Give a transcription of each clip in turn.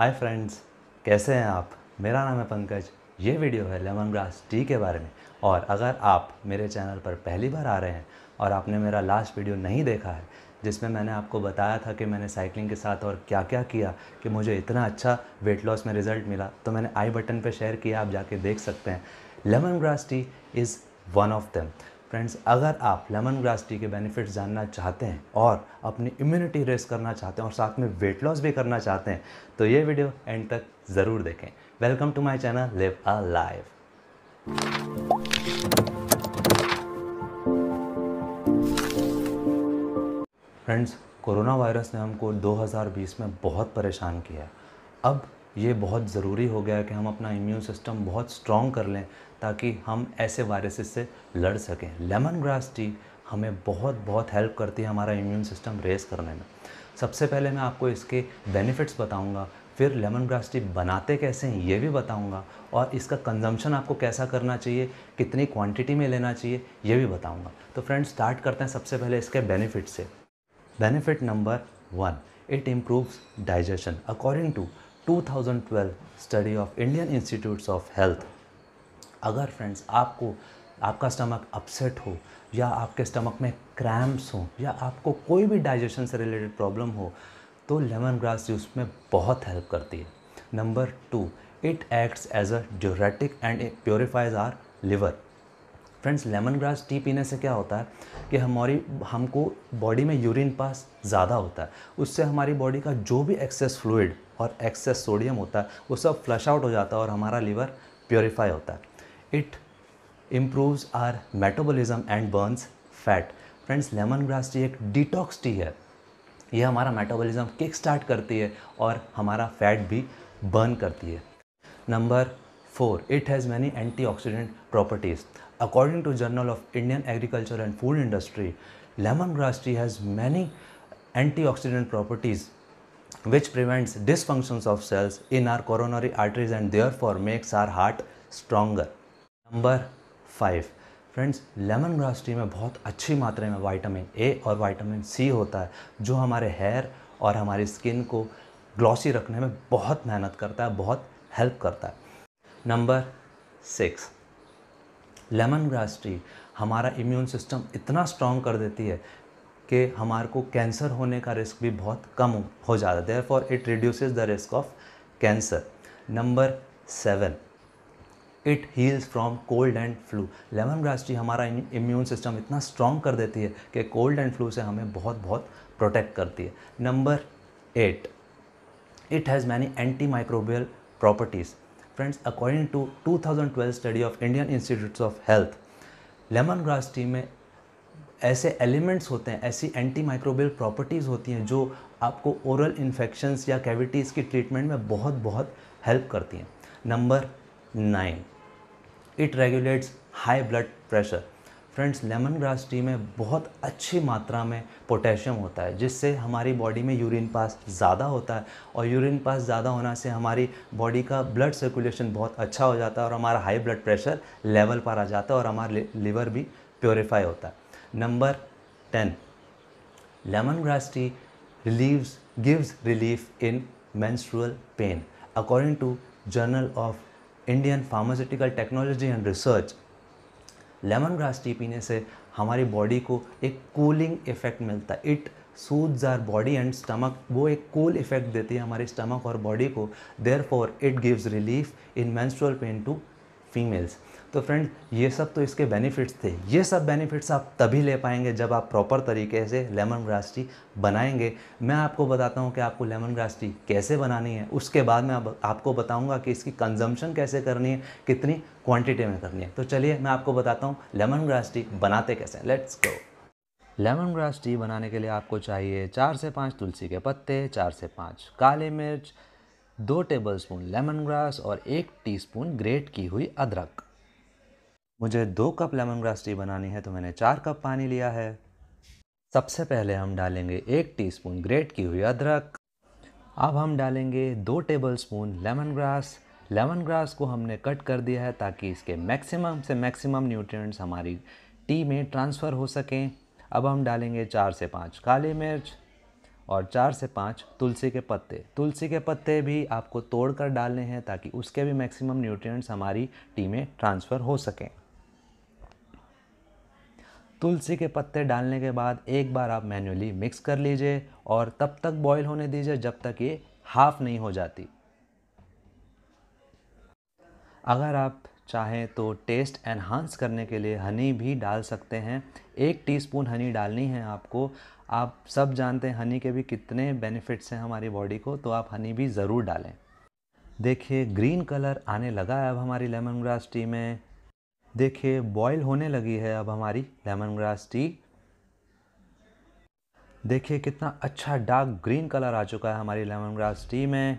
Hi friends कैसे हैं आप मेरा नाम है पंकज ये वीडियो है लेमन ग्रास टी के बारे में और अगर आप मेरे चैनल पर पहली बार आ रहे हैं और आपने मेरा लास्ट वीडियो नहीं देखा है जिसमें मैंने आपको बताया था कि मैंने साइकिलिंग के साथ और क्या क्या किया कि मुझे इतना अच्छा वेट लॉस में रिज़ल्ट मिला तो मैंने आई बटन पर शेयर किया आप जाके देख सकते हैं lemon grass tea is one of them friends अगर आप लेमन ग्रास टी के बेनिफिट्स जानना चाहते हैं और अपनी इम्यूनिटी रेस करना चाहते हैं और साथ में वेट लॉस भी करना चाहते हैं तो ये वीडियो एंड तक ज़रूर देखें welcome to my channel live a life friends corona virus ने हमको 2020 में बहुत परेशान किया अब ये बहुत ज़रूरी हो गया है कि हम अपना इम्यून सिस्टम बहुत स्ट्रॉन्ग कर लें ताकि हम ऐसे वायरसेस से लड़ सकें लेमन ग्रास टी हमें बहुत बहुत हेल्प करती है हमारा इम्यून सिस्टम रेस करने में सबसे पहले मैं आपको इसके बेनिफिट्स बताऊंगा फिर लेमन ग्रास टी बनाते कैसे हैं ये भी बताऊंगा और इसका कंजम्पशन आपको कैसा करना चाहिए कितनी क्वांटिटी में लेना चाहिए ये भी बताऊंगा तो फ्रेंड्स स्टार्ट करते हैं सबसे पहले इसके बेनिफिट से benefit number one it improves digestion according to 2012 study of Indian institutes of health अगर फ्रेंड्स आपको आपका स्टमक अपसेट हो या आपके स्टमक में क्रैम्प्स हो या आपको कोई भी डाइजेशन से रिलेटेड प्रॉब्लम हो तो लेमन ग्रास जूस में बहुत हेल्प करती है number two it acts as a diuretic and it purifies our liver friends lemon grass tea पीने से क्या होता है कि हमारी हमको बॉडी में यूरिन पास ज़्यादा होता है उससे हमारी बॉडी का जो भी एक्सेस फ्लूड और एक्सेस सोडियम होता है वो सब फ्लश आउट हो जाता है और हमारा लीवर प्योरीफाई होता है it improves our metabolism and burns fat. Friends, lemon grass tea एक detox tea. है यह हमारा मेटाबॉलिज्म किक स्टार्ट करती है और Number four, it has many antioxidant properties. according to journal of indian agriculture and food industry lemon grass tea has many antioxidant properties which prevents dysfunctions of cells in our coronary arteries and therefore makes our heart stronger number five friends lemon grass tea में बहुत अच्छी मात्रा में vitamin A और vitamin C होता है जो हमारे हेयर और हमारी स्किन को ग्लॉसी रखने में बहुत मेहनत करता है बहुत हेल्प करता है number six lemon grass tea हमारा इम्यून सिस्टम इतना स्ट्रॉन्ग कर देती है कि हमारे को कैंसर होने का रिस्क भी बहुत कम हो जाता है four it reduces the risk of cancer number seven it heals from cold and flu lemon grass tea हमारा इम्यून सिस्टम इतना स्ट्रॉन्ग कर देती है कि कोल्ड एंड फ्लू से हमें बहुत बहुत प्रोटेक्ट करती है number eight it microbial properties friends according to two thousand twelve 2012 of Indian institute of health lemon grass tea में ऐसे एलिमेंट्स होते हैं ऐसी एंटी माइक्रोबियल प्रॉपर्टीज़ होती हैं जो आपको ओरल इन्फेक्शंस या कैविटीज़ की ट्रीटमेंट में बहुत बहुत हेल्प करती हैं number nine it regulates high blood pressure friends lemon grass tea में बहुत अच्छी मात्रा में पोटेशियम होता है जिससे हमारी बॉडी में यूरिन पास ज़्यादा होता है और यूरिन पास ज़्यादा होना से हमारी बॉडी का ब्लड सर्कुलेशन बहुत अच्छा हो जाता है और हमारा हाई ब्लड प्रेशर लेवल पर आ जाता है और हमारा लिवर भी प्योरीफाई होता है number ten lemon grass tea relieves gives relief in menstrual pain according to journal of Indian pharmaceutical technology and research lemon grass tea पीने से हमारी बॉडी को एक कूलिंग इफेक्ट मिलता है इट सूज आर बॉडी एंड स्टमक वो एक कूल cool इफेक्ट देती है हमारे स्टमक और बॉडी को therefore it gives relief in menstrual pain to females तो फ्रेंड ये सब तो इसके बेनिफिट्स थे ये सब बेनिफिट्स आप तभी ले पाएंगे जब आप प्रॉपर तरीके से लेमन ग्रास टी बनाएंगे मैं आपको बताता हूँ कि आपको लेमन ग्रास टी कैसे बनानी है उसके बाद मैं आपको बताऊँगा कि इसकी कंजम्पशन कैसे करनी है कितनी क्वान्टिटी में करनी है तो चलिए मैं आपको बताता हूँ लेमन ग्रास टी बनाते कैसे let's go lemon grass tea बनाने के लिए आपको चाहिए चार से पाँच तुलसी के पत्ते चार से पाँच काले मिर्च दो टेबलस्पून लेमन ग्रास और एक टीस्पून ग्रेट की हुई अदरक मुझे दो कप लेमन ग्रास टी बनानी है तो मैंने चार कप पानी लिया है सबसे पहले हम डालेंगे एक टीस्पून ग्रेट की हुई अदरक अब हम डालेंगे दो table spoon lemon grass lemon grass को हमने कट कर दिया है ताकि इसके मैक्सिमम से मैक्सिमम न्यूट्रिएंट्स हमारी टी में ट्रांसफ़र हो सकें अब हम डालेंगे चार से पाँच काली मिर्च और चार से पाँच तुलसी के पत्ते तुलसी के पत्ते भी आपको तोड़ कर डालने हैं ताकि उसके भी मैक्सिमम न्यूट्रिएंट्स हमारी टी में ट्रांसफ़र हो सकें तुलसी के पत्ते डालने के बाद एक बार आप मैन्युअली मिक्स कर लीजिए और तब तक बॉईल होने दीजिए जब तक ये हाफ़ नहीं हो जाती अगर आप चाहें तो टेस्ट एनहांस करने के लिए हनी भी डाल सकते हैं एक टीस्पून हनी डालनी है आपको आप सब जानते हैं हनी के भी कितने बेनिफिट्स हैं हमारी बॉडी को तो आप हनी भी ज़रूर डालें देखिए ग्रीन कलर आने लगा है अब हमारी लेमन ग्रास टी में देखिए बॉईल होने लगी है अब हमारी लेमन ग्रास टी देखिए कितना अच्छा डार्क ग्रीन कलर आ चुका है हमारी लेमन ग्रास टी में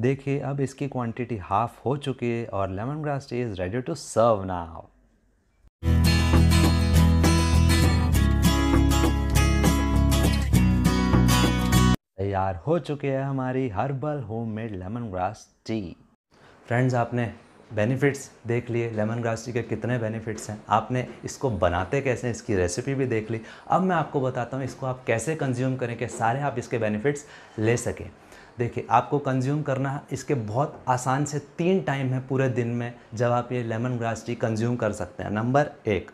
देखिए अब इसकी क्वांटिटी हाफ हो चुकी है और lemon grass tea is ready to serve now तैयार हो चुके हैं हमारी herbal homemade lemon grass tea friends आपने बेनिफिट्स देख लिए लेमन ग्रास टी के कितने बेनिफिट्स हैं आपने इसको बनाते कैसे इसकी रेसिपी भी देख ली अब मैं आपको बताता हूँ इसको आप कैसे कंज्यूम करें कि सारे आप इसके बेनिफिट्स ले सकें देखिए आपको कंज्यूम करना इसके बहुत आसान से तीन टाइम है पूरे दिन में जब आप ये लेमन ग्रास टी कंज्यूम कर सकते हैं नंबर एक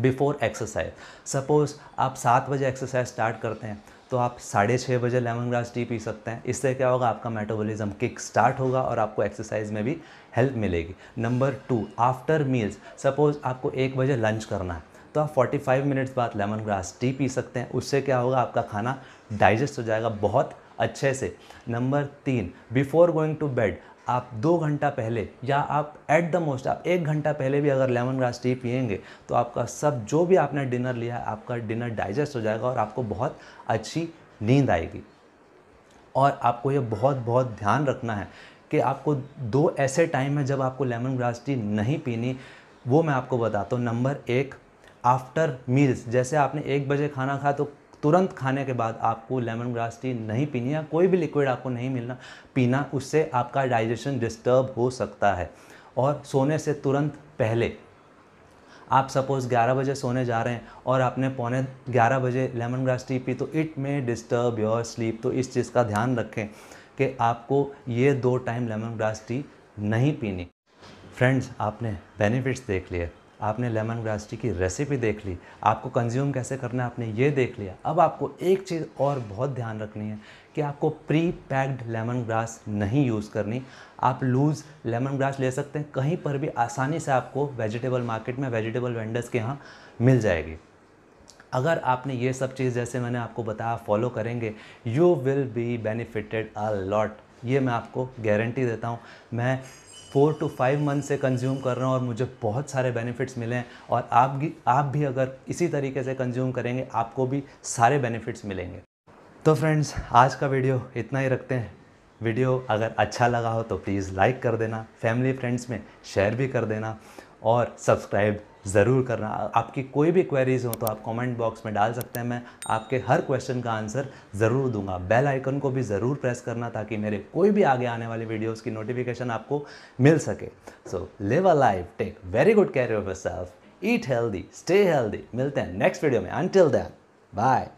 बिफ़ोर एक्सरसाइज सपोज़ आप सात बजे एक्सरसाइज स्टार्ट करते हैं तो आप साढ़े छः बजे लेमन ग्रास टी पी सकते हैं इससे क्या होगा आपका मेटाबॉलिज्म किक स्टार्ट होगा और आपको एक्सरसाइज में भी हेल्प मिलेगी number two after meals suppose आपको एक बजे लंच करना है तो आप 45 मिनट्स बाद लेमन ग्रास टी पी सकते हैं उससे क्या होगा आपका खाना डाइजेस्ट हो जाएगा बहुत अच्छे से नंबर तीन बिफोर गोइंग टू बेड आप दो घंटा पहले या आप एट द मोस्ट आप एक घंटा पहले भी अगर लेमन ग्रास टी पियेंगे तो आपका सब जो भी आपने डिनर लिया है आपका डिनर डाइजेस्ट हो जाएगा और आपको बहुत अच्छी नींद आएगी और आपको ये बहुत बहुत ध्यान रखना है कि आपको दो ऐसे टाइम है जब आपको लेमन ग्रास टी नहीं पीनी वो मैं आपको बताता हूँ नंबर एक आफ्टर मील्स जैसे आपने एक बजे खाना खाया तो तुरंत खाने के बाद आपको लेमन ग्रास टी नहीं पीनी या कोई भी लिक्विड आपको नहीं मिलना पीना उससे आपका डाइजेशन डिस्टर्ब हो सकता है और सोने से तुरंत पहले आप सपोज़ 11 बजे सोने जा रहे हैं और आपने पौने 11 बजे लेमन ग्रास टी पी तो it may disturb your sleep तो इस चीज़ का ध्यान रखें कि आपको ये दो टाइम लेमन ग्रास टी नहीं पीनी फ्रेंड्स आपने बेनिफिट्स देख लिए आपने लेमन ग्रास टी की रेसिपी देख ली आपको कंज्यूम कैसे करना है आपने ये देख लिया अब आपको एक चीज़ और बहुत ध्यान रखनी है कि आपको प्री पैक्ड लेमन ग्रास नहीं यूज़ करनी आप लूज़ लेमन ग्रास ले सकते हैं कहीं पर भी आसानी से आपको वेजिटेबल मार्केट में वेजिटेबल वेंडर्स के यहाँ मिल जाएगी अगर आपने ये सब चीज़ जैसे मैंने आपको बताया फॉलो करेंगे you will be benefited a lot ये मैं आपको गारंटी देता हूँ मैं फोर टू फाइव मंथ से कंज्यूम कर रहा हूँ और मुझे बहुत सारे बेनिफिट्स मिले हैं और आप भी आप भी अगर इसी तरीके से कंज्यूम करेंगे आपको भी सारे बेनिफिट्स मिलेंगे तो फ्रेंड्स आज का वीडियो इतना ही रखते हैं वीडियो अगर अच्छा लगा हो तो प्लीज़ लाइक कर देना फैमिली फ्रेंड्स में शेयर भी कर देना और सब्सक्राइब ज़रूर करना आपकी कोई भी क्वेरीज हो तो आप कमेंट बॉक्स में डाल सकते हैं मैं आपके हर क्वेश्चन का आंसर ज़रूर दूंगा बेल आइकन को भी ज़रूर प्रेस करना ताकि मेरे कोई भी आगे आने वाले वीडियोस की नोटिफिकेशन आपको मिल सके so live a life take very good care of your self eat healthy stay healthy मिलते हैं नेक्स्ट वीडियो में अनटिल दैन बाय